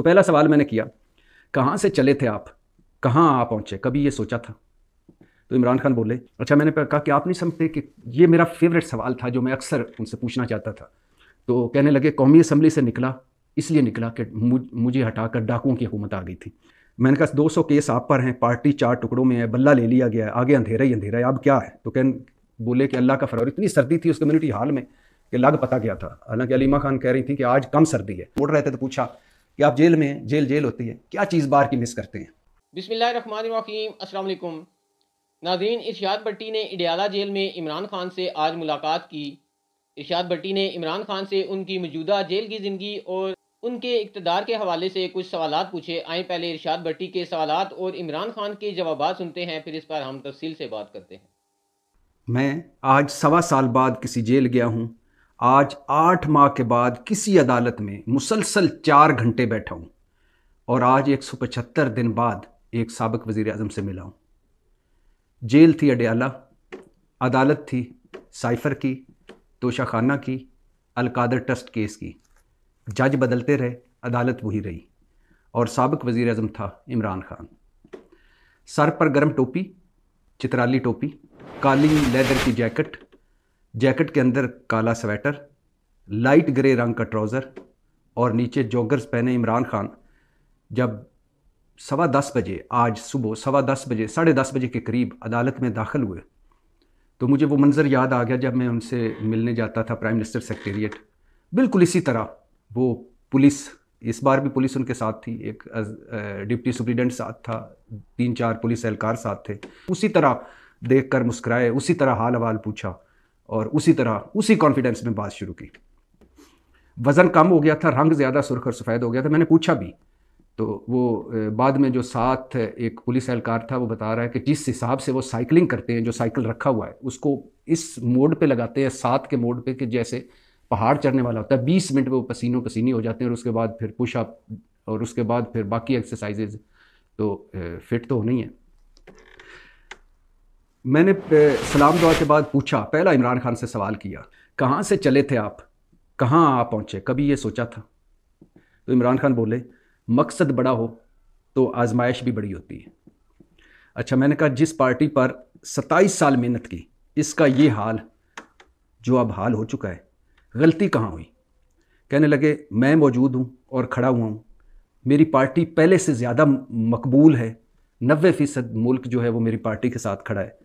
तो पहला सवाल मैंने किया कहाँ से चले थे आप कहाँ आ पहुँचे कभी ये सोचा था तो इमरान खान बोले अच्छा मैंने कहा कि आप नहीं समझते कि ये मेरा फेवरेट सवाल था जो मैं अक्सर उनसे पूछना चाहता था तो कहने लगे कौमी असम्बली से निकला इसलिए निकला कि मुझे हटाकर डाकुओं की हुकूमत आ गई थी मैंने कहा 200 केस आप पर हैं पार्टी चार टुकड़ों में है बल्ला ले लिया गया है आगे अंधेरा ही अंधेरा है अब क्या है तो कह बोले कि अल्लाह का फरवर इतनी सर्दी थी उस कम्युनिटी हाल में कि लग पता गया था हालांकि अलीमा खान कह रही थी कि आज कम सर्दी है बोल रहे थे तो पूछा कि आप जेल में जेल जेल होती है क्या चीज़ बार की मिस करते हैं बिसमीम नाजीन इर्शाद भट्टी ने इडियाला जेल में इमरान खान से आज मुलाकात की इर्शाद भट्टी ने इमरान खान से उनकी मौजूदा जेल की ज़िंदगी और उनके इकतदार के हवाले से कुछ सवाल पूछे आए पहले इर्शाद भट्टी के सवाल और इमरान खान के जवाब सुनते हैं फिर इस पर हम तफसील से बात करते हैं मैं आज सवा साल बाद किसी जेल गया हूँ आज आठ माह के बाद किसी अदालत में मुसलसल चार घंटे बैठा हूँ और आज एक सौ पचहत्तर दिन बाद एक सबक वजीर अजम से मिला हूँ जेल थी अडयाला अदालत थी साइफर की तोशाखाना की अलकादर ट्रस्ट केस की जज बदलते रहे अदालत वही रही और सबक वजीर अजम था इमरान खान सर पर गर्म टोपी चित्राली टोपी काली लेदर की जैकेट जैकेट के अंदर काला स्वेटर लाइट ग्रे रंग का ट्राउज़र और नीचे जॉगर्स पहने इमरान खान जब सवा दस बजे आज सुबह सवा दस बजे साढ़े दस बजे के करीब अदालत में दाखिल हुए तो मुझे वो मंज़र याद आ गया जब मैं उनसे मिलने जाता था प्राइम मिनिस्टर सेक्रटेरिएट बिल्कुल इसी तरह वो पुलिस इस बार भी पुलिस उनके साथ थी एक डिप्टी सुप्रिटेंडेंट साथ था तीन चार पुलिस एहलकार साथ थे उसी तरह देख कर मुस्कराए उसी तरह हाल हवाल पूछा और उसी तरह उसी कॉन्फिडेंस में बात शुरू की वज़न कम हो गया था रंग ज़्यादा सुर्ख और सफ़ेद हो गया था मैंने पूछा भी तो वो बाद में जो साथ एक पुलिस एहलकार था वो बता रहा है कि जिस हिसाब से वो साइकिलिंग करते हैं जो साइकिल रखा हुआ है उसको इस मोड पे लगाते हैं साथ के मोड पे कि जैसे पहाड़ चढ़ने वाला होता है बीस मिनट में वो पसीनों पसीनी हो जाते हैं और उसके बाद फिर पुशअप और उसके बाद फिर बाकी एक्सरसाइजेज तो फिट तो होनी है मैंने सलाम दुआ के बाद पूछा पहला इमरान खान से सवाल किया कहाँ से चले थे आप कहाँ आ पहुँचे कभी ये सोचा था तो इमरान खान बोले मकसद बड़ा हो तो आजमाइश भी बड़ी होती है अच्छा मैंने कहा जिस पार्टी पर सत्ताईस साल मेहनत की इसका ये हाल जो अब हाल हो चुका है गलती कहाँ हुई कहने लगे मैं मौजूद हूँ और खड़ा हुआ हूँ मेरी पार्टी पहले से ज़्यादा मकबूल है नबे फ़ीसद मुल्क जो है वो मेरी पार्टी के साथ खड़ा है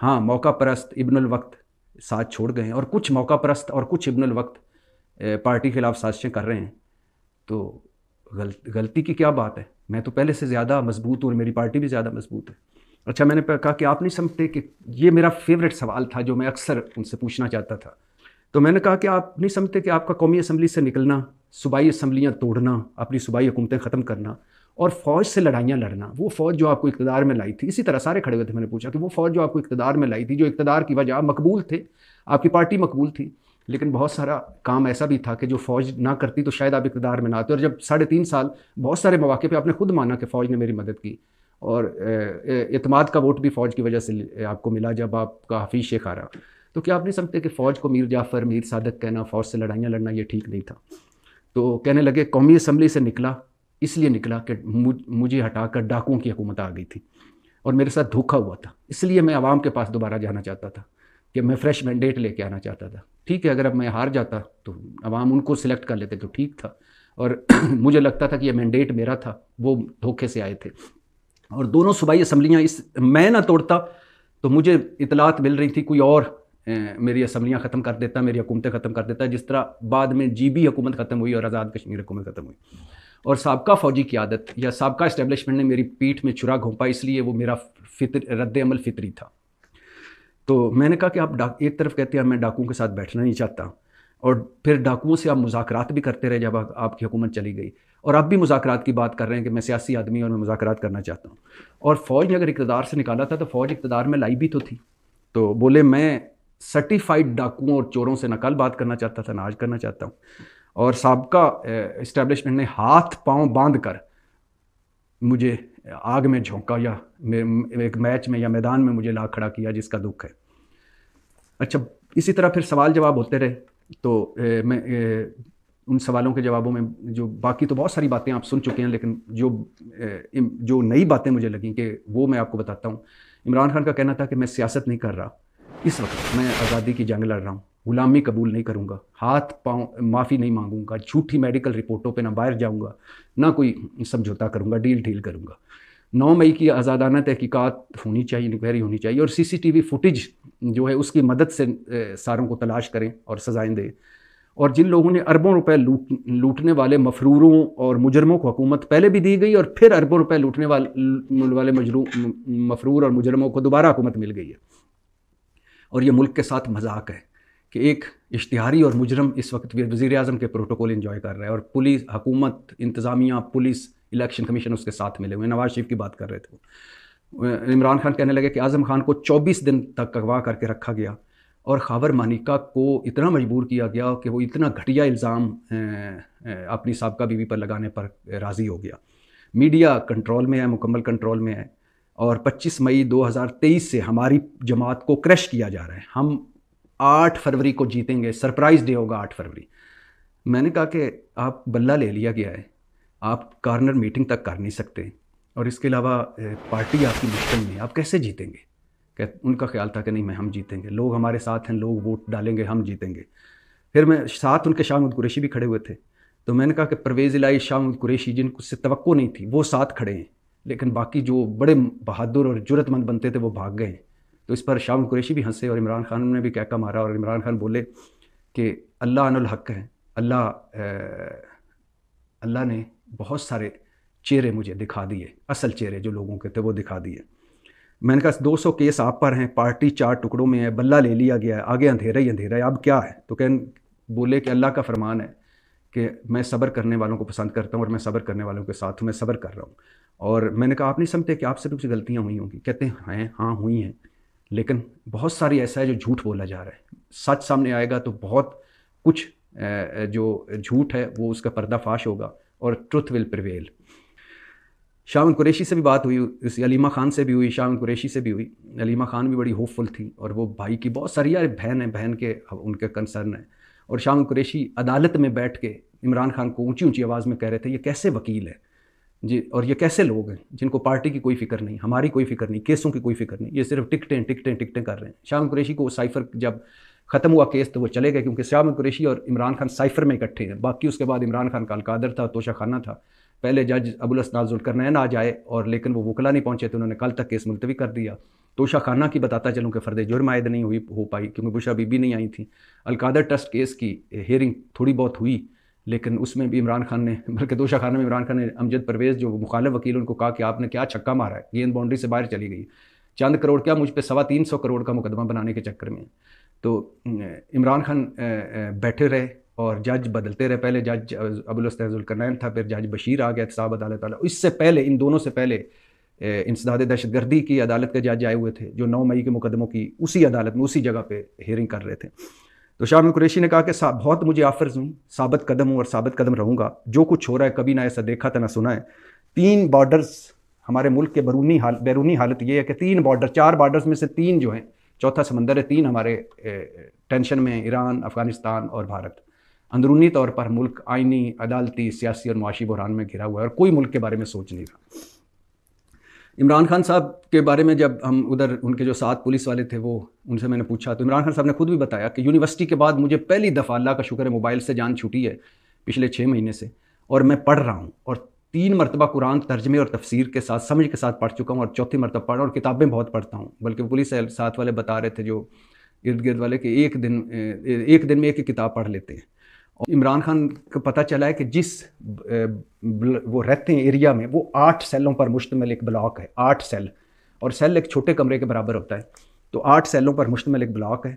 हाँ मौका परस्त इब्नुल वक्त साथ छोड़ गए हैं और कुछ मौका परस्त और कुछ इब्नुल वक्त पार्टी के खिलाफ साजिशें कर रहे हैं तो गल, गलती की क्या बात है मैं तो पहले से ज़्यादा मजबूत हूँ और मेरी पार्टी भी ज़्यादा मजबूत है अच्छा मैंने कहा कि आप नहीं समझते कि ये मेरा फेवरेट सवाल था जो मैं अक्सर उनसे पूछना चाहता था तो मैंने कहा कि आप नहीं समझते कि आपका कौमी असम्बली से निकलना सूबाई असम्बलियाँ तोड़ना अपनी सूबाई हुकूमतें ख़त्म करना और फौज से लड़ाइयाँ लड़ना वो फौज जो आपको इकतदार में लाई थी इसी तरह सारे खड़े हुए थे मैंने पूछा कि वो फौज जो आपको इकतदार में लाई थी जो इकतदार की वजह मकबूल थे आपकी पार्टी मकबूल थी लेकिन बहुत सारा काम ऐसा भी था कि जो फौज ना करती तो शायद आप इकतदार में ना आते और जब साढ़े तीन साल बहुत सारे मौाक़े पर आपने खुद माना कि फ़ौज ने मेरी मदद की और अतमाद का वोट भी फ़ौज की वजह से आपको मिला जब आपका हफीज़ शेख आ रहा तो क्या आप नहीं समझते कि फ़ौज को मीर जाफ़र मीर सादक कहना फ़ौज से लड़ाइयाँ लड़ना ये ठीक नहीं था तो कहने लगे कौमी असम्बली से निकला इसलिए निकला कि मुझे हटाकर डाकुओं की हुकूमत आ गई थी और मेरे साथ धोखा हुआ था इसलिए मैं आवाम के पास दोबारा जाना चाहता था कि मैं फ्रेश मैंडेट लेके आना चाहता था ठीक है अगर अब मैं हार जाता तो आवाम उनको सिलेक्ट कर लेते तो ठीक था और मुझे लगता था कि यह मैंडेट मेरा था वो धोखे से आए थे और दोनों सूबाई असम्बलियाँ इस मैं ना तोड़ता तो मुझे इतलात मिल रही थी कोई और ए, मेरी असम्बलियाँ ख़त्म कर देता मेरी हुकूमतें ख़त्म कर देता जिस तरह बाद में जी बी हुकूमत ख़त्म हुई और आज़ाद कश्मीर हुकूमत ख़त्म हुई और सबका फ़ौजी की आदत या सबका इस्टेब्लिशमेंट ने मेरी पीठ में चुरा घोंपा इसलिए वो मेरा फितर रद्द अमल फितरी था तो मैंने कहा कि आप एक तरफ कहते हैं मैं डाकुओं के साथ बैठना नहीं चाहता और फिर डाकुओं से आप मुजाकर भी करते रहे जब आपकी हुकूमत चली गई और अब भी मुजाकर की बात कर रहे हैं कि मैं सियासी आदमी और मैं मुजाकर करना चाहता हूँ और फ़ौज ने अगर इकतदार से निकाला था तो फ़ौज इकतदार में लाई भी तो थी तो बोले मैं सर्टिफाइड डाकुओं और चोरों से न कल बात करना चाहता था ना आज करना चाहता हूँ और सबका इस्टेब्लिशमेंट ने हाथ पांव बांध कर मुझे आग में झोंका या एक मैच में या मैदान में मुझे ला खड़ा किया जिसका दुख है अच्छा इसी तरह फिर सवाल जवाब होते रहे तो ए, मैं ए, उन सवालों के जवाबों में जो बाकी तो बहुत सारी बातें आप सुन चुके हैं लेकिन जो ए, जो नई बातें मुझे लगी कि वो मैं आपको बताता हूँ इमरान खान का कहना था कि मैं सियासत नहीं कर रहा इस वक्त मैं आज़ादी की जंग लड़ रहा हूँ गुलामी कबूल नहीं करूँगा हाथ पाँव माफ़ी नहीं मांगूंगा झूठी मेडिकल रिपोर्टों पे ना बाहर जाऊँगा ना कोई समझौता करूँगा डील ढील करूँगा नौ मई की आज़ादाना तहकीकत होनी चाहिए इंक्वायरी होनी चाहिए और सीसीटीवी फुटेज जो है उसकी मदद से सारों को तलाश करें और सज़ाएँ दें और जिन लोगों ने अरबों रुपए लूट लूटने वाले मफरूरों और मुजरमों को हुकूमत पहले भी दी गई और फिर अरबों रुपए लूटने वाले वाले मफरूर और मुजरमों को दोबारा हुकूमत मिल गई है और ये मुल्क के साथ मजाक है कि एक इश्तिहारी और मुजरम इस वक्त वजीर अजम के प्रोटोकॉल इन्जॉय कर रहा है और पुलिस हकूमत इंतज़ामिया पुलिस इलेक्शन कमीशन उसके साथ मिले हुए नवाज शरीफ की बात कर रहे थे इमरान खान कहने लगे कि आज़म खान को 24 दिन तक अगवा करके रखा गया और खावर मानिका को इतना मजबूर किया गया कि वो इतना घटिया इल्ज़ाम अपनी सबका बीवी पर लगाने पर राज़ी हो गया मीडिया कंट्रोल में है मुकम्मल कंट्रोल में है और 25 मई 2023 से हमारी जमात को क्रश किया जा रहा है हम 8 फरवरी को जीतेंगे सरप्राइज़ डे होगा 8 फरवरी मैंने कहा कि आप बल्ला ले लिया गया है आप कार्नर मीटिंग तक कर नहीं सकते और इसके अलावा पार्टी आपकी मुश्किल में आप कैसे जीतेंगे कह उनका ख्याल था कि नहीं मैं हम जीतेंगे लोग हमारे साथ हैं लोग वोट डालेंगे हम जीतेंगे फिर मैं साथ उनके शाह महमूद कुरेशी भी खड़े हुए थे तो मैंने कहा कि परवेज़ इलाई शाह महमूद कुरेशी जिनको से तो नहीं थी वो साथ खड़े हैं लेकिन बाकी जो बड़े बहादुर और जरूरतमंद बनते थे वो भाग गए तो इस पर शाह कुरेशी भी हंसे और इमरान खान ने भी कहका मारा और इमरान खान बोले कि अल्लाह अनल हक है अल्लाह अल्लाह ने बहुत सारे चेहरे मुझे दिखा दिए असल चेहरे जो लोगों के थे वो दिखा दिए मैंने कहा 200 केस आप पर हैं पार्टी चार टुकड़ों में है बल्ला ले लिया गया है आगे अंधेरा ही अंधेरा है अब क्या है तो कह बोले कि अल्लाह का फरमान है कि मैं सब्र करने वालों को पसंद करता हूँ और मैं सब्र करने वालों के साथ मैं सब्र कर रहा हूँ और मैंने कहा आप नहीं समझते कि आपसे भी तो कुछ गलतियाँ हुई होंगी कहते हैं हाँ हुई हैं लेकिन बहुत सारी ऐसा है जो झूठ बोला जा रहा है सच सामने आएगा तो बहुत कुछ जो झूठ है वो उसका पर्दाफाश होगा और ट्रुथ विल प्रिवेल शामन कुरेशी से भी बात हुई उस अलीमा ख़ान से भी हुई शाहन कुरेशी से भी हुई अलीमा ख़ान भी बड़ी होपफुल थी और वो भाई की बहुत सारी यार बहन है बहन के उनके कंसर्न है और शाम कुरेशी अदालत में बैठ के इमरान खान को ऊंची ऊंची आवाज़ में कह रहे थे ये कैसे वकील है जी और ये कैसे लोग हैं जिनको पार्टी की कोई फिक्र नहीं हमारी कोई फिक्र नहीं केसों की कोई फिक्र नहीं ये सिर्फ टिकटें टिकटें टिकटें कर रहे हैं शाम कुरेशी को साइफर जब ख़त्म हुआ केस तो वो चले गए क्योंकि श्याम कुरेशी और इमरान खान साइफर में इकट्ठे हैं बाकी उसके बाद इमरान खान का अलकादर था तोशा खाना था पहले जज अबुल असनाजुलकर नैन आ जाए और लेकिन वो वकला नहीं पहुँचे तो उन्होंने कल तक केस मुलतवी कर दिया तोशा खाना की बताता चलूँ कि फ़र्द जुर्म आयद नहीं हुई हो पाई क्योंकि बुशा बीबी नहीं आई थी अलकादर ट्रस्ट केस की हेयरिंग थोड़ी बहुत हुई लेकिन उसमें भी इमरान खान ने बल्कि तोशा खाना में इमरान खान ने अमजद परवेज़ जो मुखालब वकील उनको कहा कि आपने क्या छक्का मारा है गेंद बाउंड्री से बाहर चली गई चंद करोड़ क्या मुझ पर सवा तीन सौ करोड़ का मुकदमा बनाने के चक्कर में तो इमरान खान बैठे रहे और जज बदलते रहे पहले जज अबुल था फिर जज बशीर आ गया साहब अदालत इससे पहले इन दोनों से पहले इंसदाद दहशतगर्दी की अदालत के जज आए हुए थे जो नौ मई के मुकदमों की उसी अदालत में उसी जगह पर हेयरिंग कर रहे थे तो शाह कुरेशी ने कहा कि बहुत मुझे आफर्ज हूँ साबित कदम हूँ और साबित कदम रहूँगा जो कुछ हो रहा है कभी ना ऐसा देखा था ना सुना है तीन बॉर्डर्स हमारे मुल्क के बरूनी हाल बैरूनी हालत ये है कि तीन बॉर्डर चार बॉर्डर्स में से तीन जो हैं चौथा समंदर है तीन हमारे टेंशन में ईरान अफ़गानिस्तान और भारत अंदरूनी तौर पर मुल्क आइनी अदालती सियासी और मुआशी बहरान में घिरा हुआ है और कोई मुल्क के बारे में सोच नहीं रहा इमरान खान साहब के बारे में जब हम उधर उनके जो सात पुलिस वाले थे वो उनसे मैंने पूछा तो इमरान खान साहब ने खुद भी बताया कि यूनिवर्सिटी के बाद मुझे पहली दफ़ा अल्लाह का शुक्र है मोबाइल से जान छूटी है पिछले छः महीने से और मैं पढ़ रहा हूँ और तीन मरतबा कुरान तर्जमे और तफसीर के साथ समझ के साथ पढ़ चुका हूँ और चौथी मरतबा पढ़ और किताबें बहुत पढ़ता हूँ बल्कि पुलिस साथ वाले बता रहे थे जो इर्द गिर्द वाले कि एक दिन एक दिन में एक किताब पढ़ लेते हैं इमरान खान को पता चला है कि जिस वो रहते हैं एरिया में वो आठ सेलों पर मुश्तमिल एक ब्लॉक है आठ सेल और सेल एक छोटे कमरे के बराबर होता है तो आठ सेलों पर मुश्तमिल एक ब्लॉक है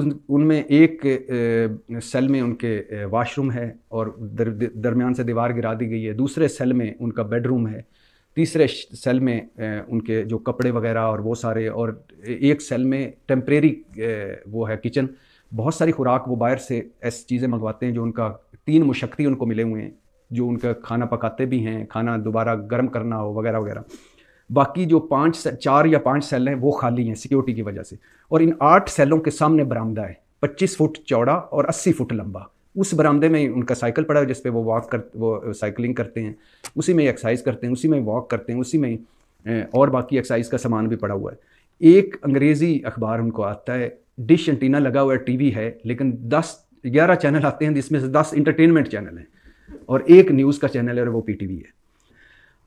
उन उनमें एक सेल में उनके वाशरूम है और दर, दरमियान से दीवार गिरा दी गई है दूसरे सेल में उनका बेडरूम है तीसरे सेल में उनके जो कपड़े वगैरह और वो सारे और एक सेल में टेम्प्रेरी वो है किचन बहुत सारी खुराक वो बाहर से ऐसी चीज़ें मंगवाते हैं जो उनका तीन मुशक्ति उनको मिले हुए हैं जो उनका खाना पकाते भी हैं खाना दोबारा गर्म करना हो वगैरह वगैरह बाकी जो पाँच चार या पाँच सेल हैं वो खाली हैं सिक्योरिटी की वजह से और इन आठ सेलों के सामने बरामदा है पच्चीस फुट चौड़ा और अस्सी फुट लंबा उस बरामदे में उनका साइकिल पड़ा है जिसपे वो वॉक कर वो साइकिलिंग करते हैं उसी में एक्सरसाइज करते हैं उसी में वॉक करते हैं उसी में और बाकी एक्सरसाइज का सामान भी पड़ा हुआ है एक अंग्रेज़ी अखबार उनको आता है डिश एंटीना लगा हुआ टीवी है लेकिन दस ग्यारह चैनल आते हैं जिसमें से दस इंटरटेनमेंट चैनल हैं और एक न्यूज़ का चैनल है और वो पी टी वी है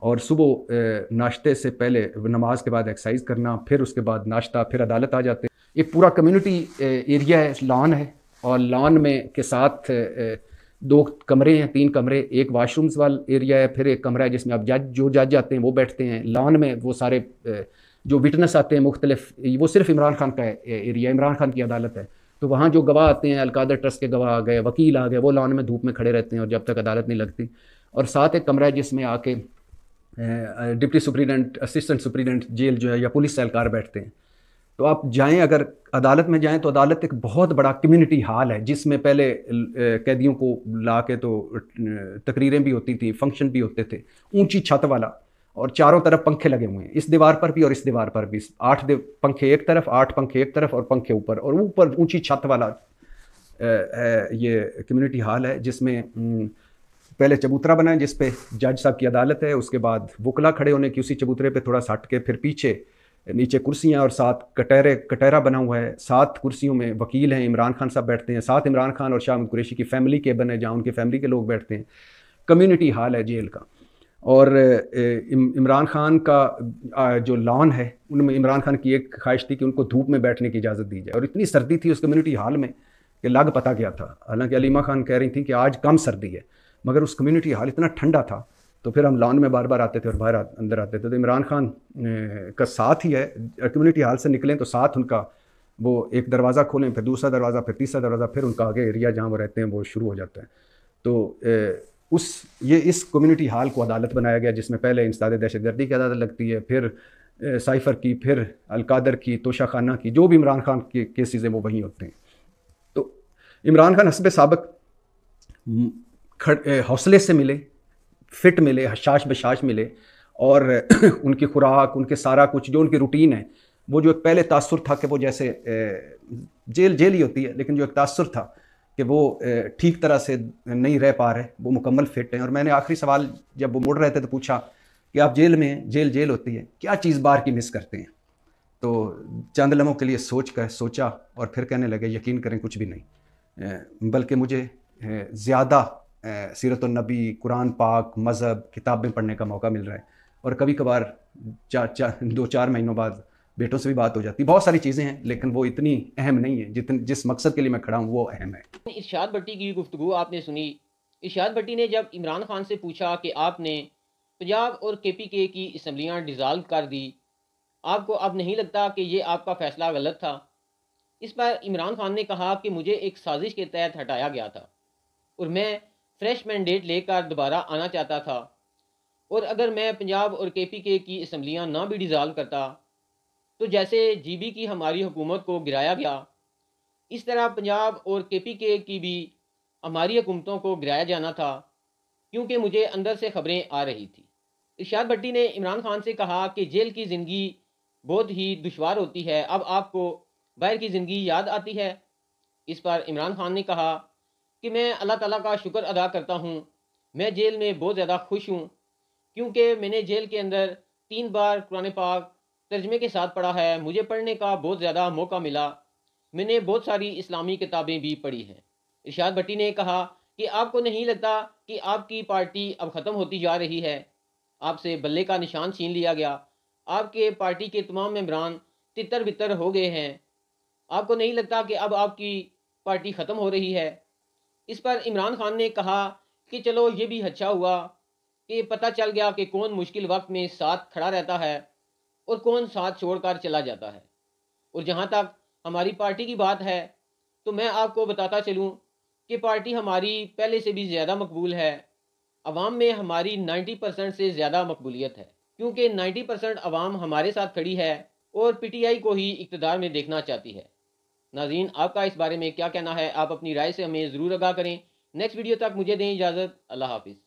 और सुबह नाश्ते से पहले नमाज के बाद एक्सरसाइज करना फिर उसके बाद नाश्ता फिर अदालत आ जाते ये पूरा कम्युनिटी एरिया है लॉन है और लॉन में के साथ दो कमरे हैं तीन कमरे एक वाशरूम्स वाला एरिया है फिर एक कमरा है जिसमें आप जज जो जज आते हैं वो बैठते हैं लॉन में वो सारे जो विटनेस आते हैं मुख्तलिफ वो सिर्फ इमरान खान का एरिया इमरान खान की अदालत है तो वहाँ जो गवाह आते हैं अलकादर ट्रस्ट के गवाह आ गए वकील आ गए वो लॉन में धूप में खड़े रहते हैं और जब तक अदालत नहीं लगती और साथ एक कमरा है जिसमें आके deputy superintendent assistant superintendent jail जो है या पुलिस एहलकार बैठते हैं तो आप जाएं अगर अदालत में जाएं तो अदालत एक बहुत बड़ा कम्युनिटी हॉल है जिसमें पहले कैदियों को ला के तो तकरीरें भी होती थी फंक्शन भी होते थे ऊंची छत वाला और चारों तरफ पंखे लगे हुए हैं इस दीवार पर भी और इस दीवार पर भी आठ पंखे एक तरफ आठ पंखे एक तरफ और पंखे ऊपर और ऊपर ऊंची छत वाला ये कम्युनिटी हॉल है जिसमें पहले चबूतरा बना है जिसपे जज साहब की अदालत है उसके बाद वकला खड़े होने की उसी चबूतरे पे थोड़ा सट के फिर पीछे नीचे कुर्सियाँ और साथ कटहरे कटहरा बना हुआ है सात कुर्सियों में वकील हैं इमरान खान साहब बैठते हैं साथ इमरान खान और शाह कुरेशी की फैमिली के बने जहाँ उनके फैमिली के लोग बैठते हैं कम्युनिटी हॉल है जेल का और इमरान खान का जो लॉन है उनमें इमरान खान की एक ख्वाहिश थी कि उनको धूप में बैठने की इजाज़त दी जाए और इतनी सर्दी थी उस कम्युनिटी हाल में कि लग पता क्या था हालांकि अलीमा खान कह रही थी कि आज कम सर्दी है मगर उस कम्युनिटी हाल इतना ठंडा था तो फिर हम लॉन में बार बार आते थे और बाहर अंदर आते थे तो इमरान खान का साथ ही है कम्युनिटी हॉल से निकलें तो साथ उनका वो एक दरवाज़ा खोलें फिर दूसरा दरवाज़ा फिर तीसरा दरवाज़ा फिर उनका आगे एरिया जहाँ वो रहते हैं वो शुरू हो जाता है तो उस ये इस कम्युनिटी हाल को अदालत बनाया गया जिसमें पहले इंसाद दहशत गर्दी की अदालत लगती है फिर साइफ़र की फिर अलकादर की तोशा खाना की जो भी इमरान खान के केसेज हैं वो वहीं होते हैं तो इमरान खान हसब सबक हौसले से मिले फिट मिले हशाश बशाश मिले और उनकी खुराक उनके सारा कुछ जो उनकी रूटीन है वो जो एक पहले तासर था कि वो जैसे जेल जेल ही होती है लेकिन जो एक तासर था कि वो ठीक तरह से नहीं रह पा रहे वो मुकम्मल फिट हैं और मैंने आखिरी सवाल जब वो मुड़ रहे थे तो पूछा कि आप जेल में हैं जेल जेल होती है क्या चीज़ बार की मिस करते हैं तो चंद लम्हों के लिए सोच कर सोचा और फिर कहने लगे यकीन करें कुछ भी नहीं बल्कि मुझे ज़्यादा सीरत नबी कुरान पाक मज़हब किताबें पढ़ने का मौका मिल रहा है और कभी कभार चार चार दो चार महीनों बाद बेटों से भी बात हो जाती है बहुत सारी चीज़ें हैं लेकिन वो इतनी अहम नहीं है जितने जिस मकसद के लिए मैं खड़ा हूँ वो अहम है इर्शाद भट्टी की गुफ्तु आपने सुनी इर्शाद भट्टी ने जब इमरान खान से पूछा कि आपने पंजाब और के पी के की इसम्बलियाँ डिज़ाल्व कर दी आपको अब नहीं लगता कि ये आपका फ़ैसला गलत था इस पर इमरान खान ने कहा कि मुझे एक साजिश के तहत हटाया गया था और मैं फ्रेश मैंडेट लेकर दोबारा आना चाहता था और अगर मैं पंजाब और के पी के की इसम्बलियाँ ना भी डिज़ाल्व करता तो जैसे जीबी की हमारी हुकूमत को गिराया गया इस तरह पंजाब और के पी के की भी हमारी हुकूमतों को गिराया जाना था क्योंकि मुझे अंदर से खबरें आ रही थी इर्शाद भट्टी ने इमरान खान से कहा कि जेल की ज़िंदगी बहुत ही दुशवार होती है अब आपको बाहर की ज़िंदगी याद आती है इस पर इमरान खान ने कहा कि मैं अल्लाह ताला का शुक्र अदा करता हूँ मैं जेल में बहुत ज़्यादा खुश हूँ क्योंकि मैंने जेल के अंदर तीन बार कुरान पाक तर्जमे के साथ पढ़ा है मुझे पढ़ने का बहुत ज़्यादा मौका मिला मैंने बहुत सारी इस्लामी किताबें भी पढ़ी हैं इर्शाद भट्टी ने कहा कि आपको नहीं लगता कि आपकी पार्टी अब ख़त्म होती जा रही है आपसे बल्ले का निशान छीन लिया गया आपके पार्टी के तमाम मेम्बरान तितर बितर हो गए हैं आपको नहीं लगता कि अब आपकी पार्टी ख़त्म हो रही है इस पर इमरान खान ने कहा कि चलो ये भी अच्छा हुआ कि पता चल गया कि कौन मुश्किल वक्त में साथ खड़ा रहता है और कौन साथ छोड़कर चला जाता है और जहाँ तक हमारी पार्टी की बात है तो मैं आपको बताता चलूँ कि पार्टी हमारी पहले से भी ज़्यादा मकबूल है अवाम में हमारी 90 परसेंट से ज़्यादा मकबूलियत है क्योंकि 90 परसेंट अवाम हमारे साथ खड़ी है और पीटीआई को ही इकतदार में देखना चाहती है नाजीन आपका इस बारे में क्या कहना है आप अपनी राय से हमें ज़रूर आगाह करें नेक्स्ट वीडियो तक मुझे दें इजाज़त अल्लाह हाफिज़